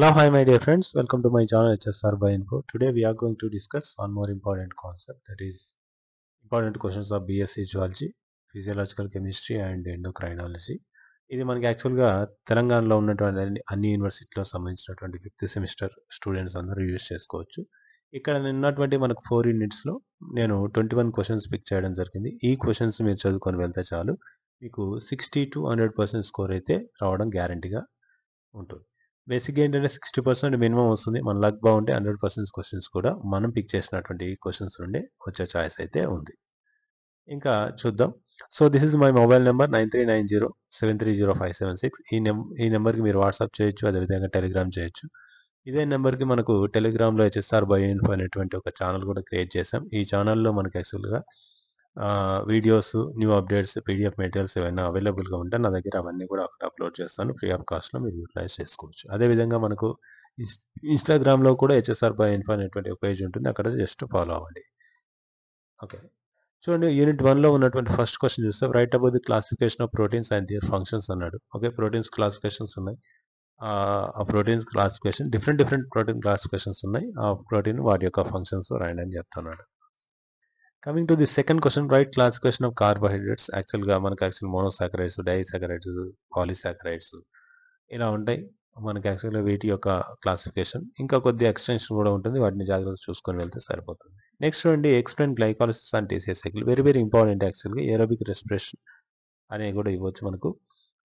Hello, hi my dear friends, welcome to my channel HSR by Info. Today we are going to discuss one more important concept that is important questions of BSc Geology, Physiological Chemistry and Endocrinology. ఇది మనకి యాక్చువల్గా తెలంగాణలో ఉన్నటువంటి అన్ని యూనివర్సిటీలో సంబంధించినటువంటి fifth semester students అందరూ use చేసుకోవచ్చు ఇక్కడ ఉన్నటువంటి మనకు ఫోర్ యూనిట్స్లో నేను ట్వంటీ వన్ క్వశ్చన్స్ పిక్ చేయడం జరిగింది ఈ క్వశ్చన్స్ మీరు చదువుకొని వెళ్తే చాలు మీకు సిక్స్టీ టు హండ్రెడ్ స్కోర్ అయితే రావడం గ్యారంటీగా ఉంటుంది బేసిక్గా ఏంటంటే సిక్స్టీ పర్సెంట్ మినిమం వస్తుంది మన లక్ బాగుంటే హండ్రెడ్ పర్సెంట్ క్వశ్చన్స్ కూడా మనం పిక్ చేసినటువంటి క్వశ్చన్స్ నుండి వచ్చే ఛాయిస్ అయితే ఉంది ఇంకా చూద్దాం so this is my mobile number nine three nine zero seven three zero five seven six ఈ నెం ఈ నెంబర్కి మీరు వాట్సాప్ చేయొచ్చు అదేవిధంగా టెలిగ్రామ్ చేయొచ్చు ఇదే నెంబర్కి మనకు టెలిగ్రామ్లో హెచ్ఎస్ఆర్ బయో ఇన్ఫో అనేటువంటి ఒక ఛానల్ కూడా క్రియేట్ చేసాం ఈ ఛానల్లో మనకి యాక్చువల్గా videos new updates PDF materials ఏమైనా అవైలబుల్గా ఉంటే నా దగ్గర అవన్నీ కూడా అక్కడ అప్లోడ్ చేస్తాను ఫ్రీ ఆఫ్ కాస్ట్లో మీరు యూటిలైజ్ చేసుకోవచ్చు అదేవిధంగా మనకు ఇన్స్టాగ్రామ్లో కూడా హెచ్ఎస్ఆర్ బై ఇన్ఫో అనేటువంటి పేజ్ ఉంటుంది అక్కడ జస్ట్ ఫాలో అవ్వండి ఓకే చూడండి యూనిట్ వన్లో ఉన్నటువంటి ఫస్ట్ క్వశ్చన్ చూస్తే right about the classification of proteins and their functions అన్నాడు ఓకే ప్రోటీన్స్ క్లాసిఫికేషన్స్ ఉన్నాయి ఆ protein classification different different protein classifications ఉన్నాయి ఆ ప్రోటీన్ వాటి యొక్క ఫంక్షన్స్ రాయండి అని చెప్తున్నాడు coming to the second question right class of carbohydrates యాక్చువల్గా మనకు యాక్చువల్ మోనోసాకరైడ్స్ డైసాకరైడ్స్ పాలిసాకరైడ్స్ ఇలా ఉంటాయి మనకి యాక్చువల్గా వీటి యొక్క క్లాసిఫికేషన్ ఇంకా కొద్ది ఎక్స్టెన్షన్ కూడా ఉంటుంది వాటిని జాగ్రత్త చూసుకొని వెళ్తే సరిపోతుంది నెక్స్ట్ చూడండి explain glycolysis and TC cycle very very important యాక్చువల్గా ఏరోబిక్ రెస్పిరేషన్ అనేవి కూడా ఇవ్వచ్చు మనకు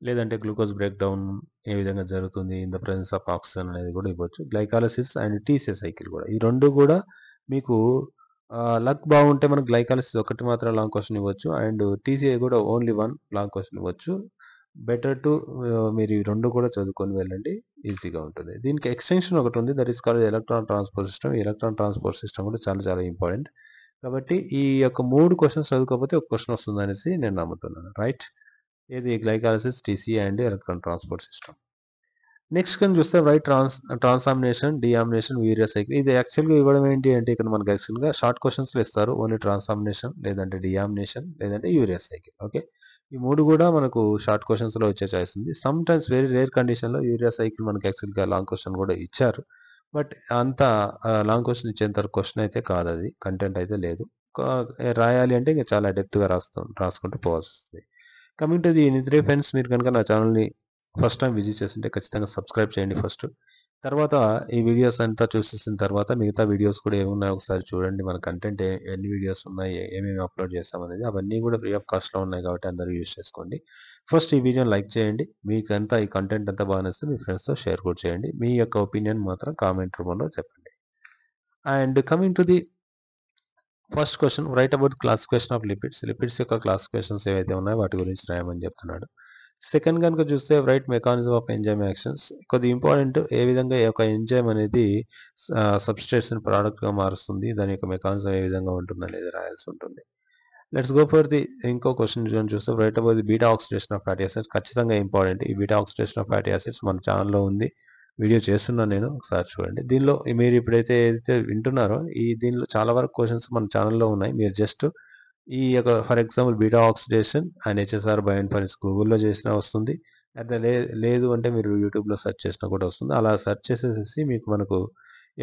లేదంటే గ్లూకోజ్ బ్రేక్ డౌన్ ఏ విధంగా జరుగుతుంది in the presence of oxygen అనేది కూడా ఇవ్వచ్చు గ్లైకాలసిస్ అండ్ టీసీ సైకిల్ కూడా ఈ రెండు కూడా మీకు లక్ బాగుంటే మనకు గ్లైకాలసిస్ ఒకటి మాత్రం లాంగ్ క్వశ్చన్ ఇవ్వచ్చు అండ్ టీసీఏ కూడా ఓన్లీ వన్ లాంగ్ క్వశ్చన్ ఇవ్వచ్చు బెటర్ టు మీరు రెండు కూడా చదువుకొని వెళ్ళండి ఈజీగా ఉంటుంది దీనికి ఎక్స్టెన్షన్ ఒకటి ఉంది that is called electron transport system electron transport system కూడా చాలా చాలా ఇంపార్టెంట్ కాబట్టి ఈ యొక్క మూడు క్వశ్చన్స్ చదువుకోకపోతే ఒక క్వశ్చన్ వస్తుందనేసి నేను నమ్ముతున్నాను రైట్ ఏది glycolysis TC and electron transport system next కానీ చూస్తే right trans transamination deamination urea cycle ఇది యాక్చువల్గా ఇవ్వడం ఏంటి అంటే ఇక్కడ మనకు యాక్చువల్గా షార్ట్ క్వశ్చన్స్లో ఇస్తారు ఓన్లీ ట్రాన్సామినేషన్ లేదంటే డియామినేషన్ లేదంటే యూరియస్ సైకిల్ ఓకే ఈ మూడు కూడా మనకు షార్ట్ క్వశ్చన్స్లో వచ్చే ఛాయిస్ ఉంది సమ్ టైమ్స్ వెరీ రేర్ కండిషన్లో యూరియా సైకిల్ మనకి యాక్చువల్గా లాంగ్ క్వశ్చన్ కూడా ఇచ్చారు బట్ అంత లాంగ్ క్వశ్చన్ ఇచ్చేంత క్వశ్చన్ అయితే కాదు అది కంటెంట్ అయితే లేదు రాయాలి అంటే ఇంకా చాలా డెప్త్గా రాస్తాం రాసుకుంటూ పోవాల్సి వస్తుంది కమింగ్ టు ది నిద్రే ఫ్రెండ్స్ మీరు కనుక నా ఛానల్ని ఫస్ట్ టైం విజిట్ చేస్తుంటే ఖచ్చితంగా సబ్స్క్రైబ్ చేయండి hmm. ఫస్ట్ తర్వాత ఈ వీడియోస్ అంతా చూసేసిన తర్వాత మిగతా వీడియోస్ కూడా ఏమున్నాయో ఒకసారి చూడండి మన కంటెంట్ ఎన్ని వీడియోస్ ఉన్నాయి ఏమేమి అప్లోడ్ చేస్తామనేది అవన్నీ కూడా ఫ్రీ ఆఫ్ కాస్ట్లో ఉన్నాయి కాబట్టి అందరూ యూజ్ చేసుకోండి ఫస్ట్ ఈ వీడియోని లైక్ చేయండి మీకంతా ఈ కంటెంట్ అంతా బాగానేస్తే మీ ఫ్రెండ్స్తో షేర్ కూడా చేయండి మీ యొక్క ఒపీనియన్ మాత్రం కామెంట్ రూపంలో చెప్పండి and coming to the first question right about class question of lipids lipids యొక్క క్లాస్ క్వశ్చన్స్ ఏవైతే ఉన్నాయో వాటి గురించి రాయమని చెప్తున్నాడు సెకండ్ కనుక చూస్తే right mechanism of enzyme actions కొద్ది ఇంపార్టెంట్ ఏ విధంగా ఈ యొక్క ఎంజైమ్ అనేది సబ్స్టేషన్ ప్రోడక్ట్గా మారుస్తుంది దాని యొక్క మెకానిజం ఏ విధంగా ఉంటుంది అనేది రాయాల్సి ఉంటుంది లెట్స్ గో ఫర్ ది ఇంకో క్వశ్చన్ చూస్తే right about the beta oxidation of fatty acids ఖచ్చితంగా ఇంపార్టెంట్ ఈ beta oxidation of fatty acids మన ఛానల్లో ఉంది వీడియో చేస్తున్నాను నేను ఒకసారి చూడండి దీనిలో మీరు ఇప్పుడైతే ఏదైతే వింటున్నారో ఈ దీనిలో చాలా వరకు క్వశ్చన్స్ మన ఛానల్లో ఉన్నాయి మీరు జస్ట్ ఈ యొక్క for example beta oxidation and HSR bio inference గూగుల్లో చేసినా వస్తుంది అట్లా లేదు అంటే మీరు యూట్యూబ్లో సెర్చ్ చేసినా కూడా వస్తుంది అలా సెర్చ్ చేసేసి మీకు మనకు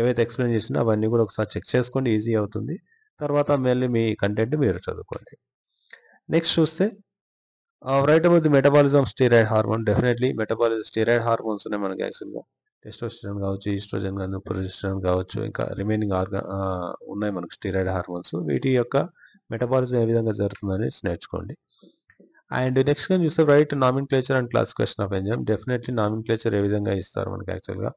ఏవైతే ఎక్స్ప్లెయిన్ చేసినా అవన్నీ కూడా ఒకసారి చెక్ చేసుకోండి ఈజీ అవుతుంది తర్వాత మళ్ళీ మీ కంటెంట్ మీరు చదువుకోండి నెక్స్ట్ చూస్తే right about metabolism steroid hormone definitely metabolism steroid hormones ఉన్నాయి మనకి యాక్చువల్గా టెస్టోస్టిరాన్ కావచ్చు ఈస్ట్రోజన్ కానీ ప్రొజెస్ట్రాన్ కావచ్చు ఇంకా రిమైనింగ్ ఆర్గా ఉన్నాయి మనకు స్టీరాయిడ్ హార్మోన్స్ వీటి యొక్క మెటబాలిజం ఏ విధంగా జరుగుతుంది అనేది నేర్చుకోండి అండ్ నెక్స్ట్ కానీ చూస్తే right nomenclature and classification of enzyme definitely nomenclature ఏ విధంగా ఇస్తారు మనకి యాక్చువల్గా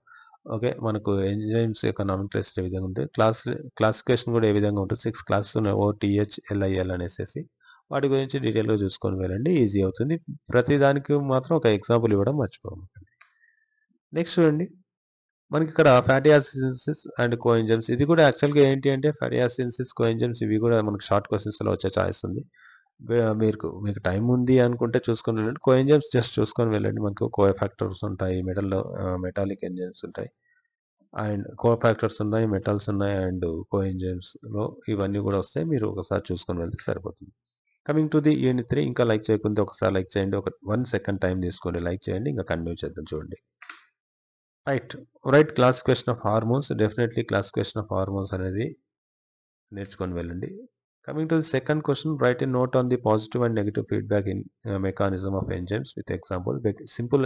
ఓకే మనకు ఎంజైమ్స్ యొక్క నామిన్ క్లేచర్ ఏ విధంగా ఉంటుంది క్లాస్ క్లాసిఫికేషన్ కూడా ఏ విధంగా ఉంటుంది సిక్స్ క్లాసెస్ ఉన్నాయి ఓ టీహెచ్ ఎల్ఐఎల్ అనేసి వాటి గురించి డీటెయిల్గా చూసుకొని వెళ్ళండి ఈజీ అవుతుంది ప్రతి దానికి మాత్రం ఒక ఎగ్జాంపుల్ ఇవ్వడం మర్చిపోకండి నెక్స్ట్ చూడండి మనకి ఇక్కడ ఫ్యాటియాసిన్సిస్ అండ్ కోయింజమ్స్ ఇది కూడా యాక్చువల్గా ఏంటి అంటే ఫ్యాటియాసిన్సిస్ కోయింజమ్స్ ఇవి కూడా మనకు షార్ట్ క్వశ్చన్స్లో వచ్చే ఛాయిస్ ఉంది మీరు మీకు టైం ఉంది అనుకుంటే చూసుకొని వెళ్ళండి కోయింజమ్స్ జస్ట్ చూసుకొని వెళ్ళండి మనకు కో ఫ్యాక్టర్స్ ఉంటాయి మెటల్లో మెటాలిక్ ఎంజైమ్స్ ఉంటాయి అండ్ కో ఫ్యాక్టర్స్ ఉన్నాయి మెటల్స్ ఉన్నాయి అండ్ కోఎంజైమ్స్లో ఇవన్నీ కూడా వస్తాయి మీరు ఒకసారి చూసుకొని వెళ్తే సరిపోతుంది coming to the unit three ఇంకా లైక్ చేయకుంటే ఒకసారి లైక్ చేయండి ఒక వన్ సెకండ్ టైం తీసుకొని లైక్ చేయండి ఇంకా కంటిన్యూ చేద్దాం చూడండి right right class question of hormones definitely class question of hormones అనేది నేర్చుకొని వెళ్ళండి coming to the second question right in note on the positive and negative feedback in mechanism of enzymes with example simple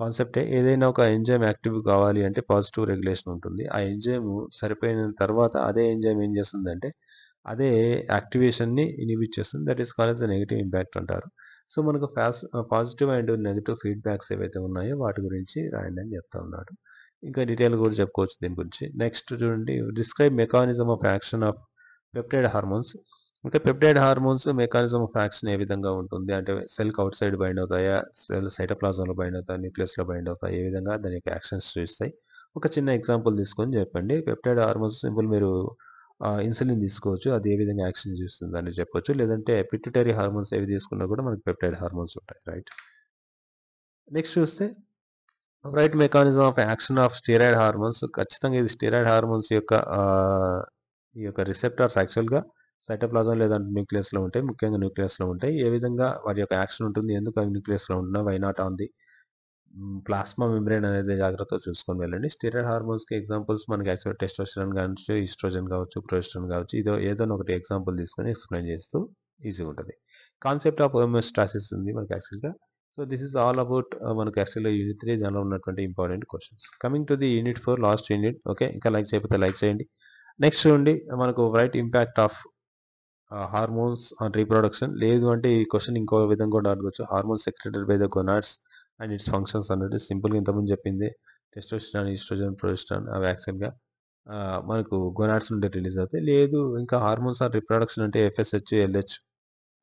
కాన్సెప్టే ఏదైనా ఒక enzyme active కావాలి అంటే positive regulation ఉంటుంది ఆ ఎంజైమ్ సరిపోయిన తర్వాత అదే ఎంజైమ్ ఏం చేస్తుందంటే అదే యాక్టివేషన్ని ఇనిబిట్ చేస్తుంది that is call as negative impact అంటారు సో మనకు పాజిటివ్ అండ్ నెగిటివ్ ఫీడ్బ్యాక్స్ ఏవైతే ఉన్నాయో వాటి గురించి రాయండి అని చెప్తా ఉన్నాడు ఇంకా డీటెయిల్ కూడా చెప్పుకోవచ్చు దీని గురించి నెక్స్ట్ చూడండి describe mechanism of action of peptide hormones అంటే peptide hormones mechanism of action ఏ విధంగా ఉంటుంది అంటే సెల్కి అవుట్ సైడ్ బైండ్ అవుతాయా సెల్ సైటోప్లాజంలో బైండ్ అవుతాయి న్యూక్లియస్లో బైండ్ అవుతాయి ఏ విధంగా దాని యాక్షన్స్ చూస్తాయి ఒక చిన్న ఎగ్జాంపుల్ తీసుకొని చెప్పండి పెప్టైడ్ హార్మోన్స్ సింపుల్ మీరు ఇన్సులిన్ తీసుకోవచ్చు అది ఏ విధంగా యాక్షన్ చేస్తుంది అని చెప్పొచ్చు లేదంటే పిట్యుటరీ హార్మోన్స్ ఏవి తీసుకున్నా కూడా మనకి పెప్టైడ్ హార్మోన్స్ ఉంటాయి రైట్ నెక్స్ట్ చూస్తే right mechanism of action of steroid hormones ఖచ్చితంగా ఇది స్టీరాయిడ్ హార్మోన్స్ యొక్క ఈ యొక్క రిసెప్టార్స్ యాక్చువల్గా సైటోప్లాజం లేదంటే న్యూక్లియస్లో ఉంటాయి ముఖ్యంగా న్యూక్లియస్లో ఉంటాయి ఏ విధంగా వాటి యొక్క యాక్షన్ ఉంటుంది ఎందుకు అవి న్యూక్లియస్లో ఉన్నా why not on the plasma membrane అనేది జాగ్రత్తగా చూసుకొని వెళ్ళండి స్టీరియడ్ హార్మోన్స్కి ఎగ్జాంపుల్స్ మనకి యాక్చువల్ టెస్టోస్టెరాన్ కావచ్చు ఈస్ట్రోజన్ కావచ్చు ప్రొజెస్ట్రాన్ కావచ్చు ఇదో ఏదో ఒకటి ఎగ్జాంపుల్ తీసుకొని ఎక్స్ప్లెయిన్ చేస్తూ ఈజీగా ఉంటుంది కాన్సెప్ట్ ఆఫ్ హోమియోస్టాసిస్ ఉంది మనకి యాక్చువల్గా so this is all about మనకు యాక్చువల్గా యూనిట్ త్రీ దానిలో ఉన్నటువంటి important questions coming to the unit four last unit okay ఇంకా లైక్ చేయకపోతే లైక్ చేయండి నెక్స్ట్ ఉండి మనకు right impact of hormones on reproduction లేదు అంటే ఈ క్వశ్చన్ ఇంకో విధంగా కూడా అడగచ్చు hormone secretory by the gonads and its functions అన్నట్టు సింపుల్గా ఇంతకుముందు చెప్పింది టెస్టోస్టిరాన్ ఈస్ట్రోజన్ ప్రొజెస్టాన్ అవి యాక్చువల్గా మనకు గొనాట్స్ నుండి రిలీజ్ అవుతాయి లేదు ఇంకా హార్మోన్స్ ఆర్ రిప్రొడక్షన్ అంటే ఎఫ్ఎస్హెచ్ ఎల్హెచ్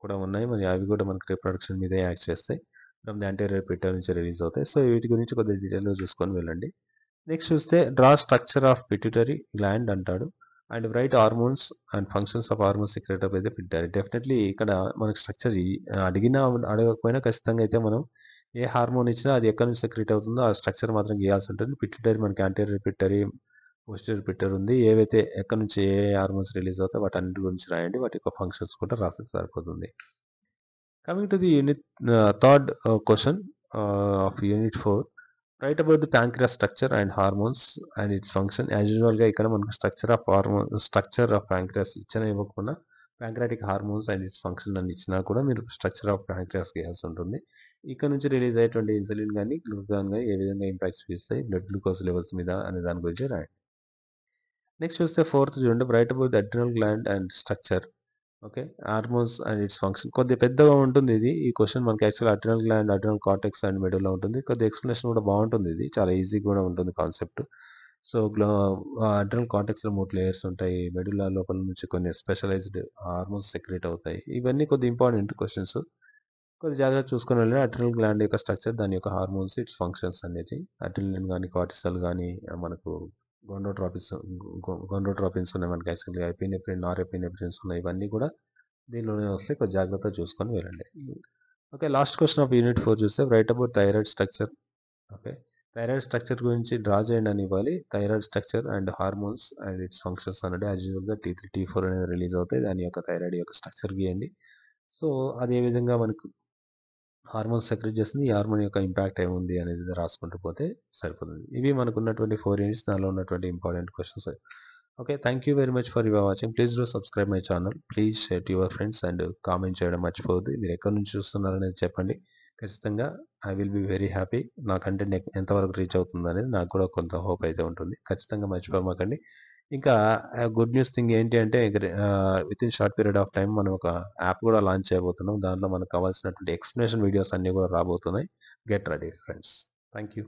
కూడా ఉన్నాయి మరి అవి కూడా మనకి రిప్రొడక్షన్ మీదే యాక్ట్ చేస్తాయి ఫ్రమ్ ది అంటీరియర్ పిటర్ నుంచి రిలీజ్ అవుతాయి సో వీటి గురించి కొద్దిగా డీటెయిల్గా చూసుకొని వెళ్ళండి నెక్స్ట్ చూస్తే draw structure of pituitary gland అంటాడు and right hormones and functions of hormones secreted అయితే పెట్టారు డెఫినెట్లీ ఇక్కడ మనకు స్ట్రక్చర్ అడిగినా అడగకపోయినా ఖచ్చితంగా అయితే మనం ఏ హార్మోన్ ఇచ్చినా అది ఎక్కడి నుంచి క్రియేట్ అవుతుందో ఆ స్ట్రక్చర్ మాత్రం గీయాల్సి ఉంటుంది పిట్యూటరీ మనకి యాంటీరియర్ పిట్యూటరీ పోస్టర్ పిట్టర్ ఉంది ఏవైతే ఎక్కడి నుంచి ఏ హార్మోన్స్ రిలీజ్ అవుతాయి వాటి అన్నింటి గురించి రాయండి వాటి యొక్క ఫంక్షన్స్ కూడా రాస్తే సరిపోతుంది coming to the unit third question of unit four right about the pancreas structure and hormones and its function as యూజువల్గా ఇక్కడ మనకు structure of hormone structure of pancreas ఇచ్చిన ఇవ్వకుండా pancreatic hormones and its function అని ఇచ్చినా కూడా మీరు structure of pancreas గీయాల్సి ఉంటుంది ఇక్కడ నుంచి రిలీజ్ అయ్యేటువంటి ఇన్సులిన్ కానీ గ్లూకాన్ కానీ ఏ విధంగా ఇంపాక్ట్ చూపిస్తాయి బ్లడ్ గ్లూకోజ్ లెవెల్స్ మీద అనే దాని గురించి రాయండి నెక్స్ట్ చూస్తే ఫోర్త్ చూడండి right about adrenal gland and structure okay hormones and its function కొద్దిగా పెద్దగా ఉంటుంది ఇది ఈ క్వశ్చన్ మనకి actual adrenal gland adrenal cortex and మెడల్లో ఉంటుంది కొద్దిగా ఎక్స్ప్లెనేషన్ కూడా బాగుంటుంది ఇది చాలా ఈజీగా కూడా ఉంటుంది కాన్సెప్ట్ సో గ్లో అడ్రల్ కార్టెక్స్లో మూడు లేయర్స్ ఉంటాయి మెడులా లోపల నుంచి కొన్ని స్పెషలైజ్డ్ హార్మోన్స్ సెక్రేట్ అవుతాయి ఇవన్నీ కొద్ది ఇంపార్టెంట్ క్వశ్చన్స్ కొద్ది జాగ్రత్త చూసుకుని వెళ్ళిన అడ్రల్ గ్లాండ్ యొక్క స్ట్రక్చర్ దాని యొక్క హార్మోన్స్ ఇట్స్ ఫంక్షన్స్ అనేది అడ్రిలిన్ కానీ కార్టిసల్ కానీ మనకు గొండోట్రాపిన్స్ గొండోట్రాపిన్స్ ఉన్నాయి మనకి యాక్చువల్గా ఎపిన్ ఎప్రిన్స్ ఉన్నాయి ఇవన్నీ కూడా దీనిలోనే వస్తే కొద్ది జాగ్రత్త చూసుకొని వెళ్ళండి okay last question of unit four చూస్తే right about thyroid structure okay thyroid structure గురించి డ్రా చేయండి అని ఇవ్వాలి thyroid structure and hormones and its functions అన్నట్టు యాజ్ యూజువల్గా టీ త్రీ టీ ఫోర్ అనేది రిలీజ్ అవుతాయి దాని యొక్క థైరాయిడ్ యొక్క స్ట్రక్చర్ గీయండి సో అదేవిధంగా మనకు హార్మోన్స్ సెక్రెట్ చేస్తుంది హార్మోన్ యొక్క ఇంపాక్ట్ ఏముంది అనేది రాసుకుంటూ పోతే సరిపోతుంది ఇవి మనకు ఉన్నటువంటి ఫోర్ యూనిట్స్ దానిలో ఉన్నటువంటి important questions okay thank you very much for your watching please do subscribe my channel please share your friends and comment చేయడం మర్చిపోవద్దు మీరు ఎక్కడి నుంచి చూస్తున్నారనేది చెప్పండి ఖచ్చితంగా I will be very happy నా కంటెంట్ ఎంతవరకు రీచ్ అవుతుంది అనేది నాకు కూడా కొంత హోప్ అయితే ఉంటుంది ఖచ్చితంగా మర్చిపోమాకండి ఇంకా గుడ్ న్యూస్ థింగ్ ఏంటి అంటే with in short period of time మనం ఒక యాప్ కూడా లాంచ్ చేయబోతున్నాం దాంట్లో మనకు కావాల్సినటువంటి ఎక్స్ప్లెనేషన్ వీడియోస్ అన్నీ కూడా రాబోతున్నాయి get ready friends thank you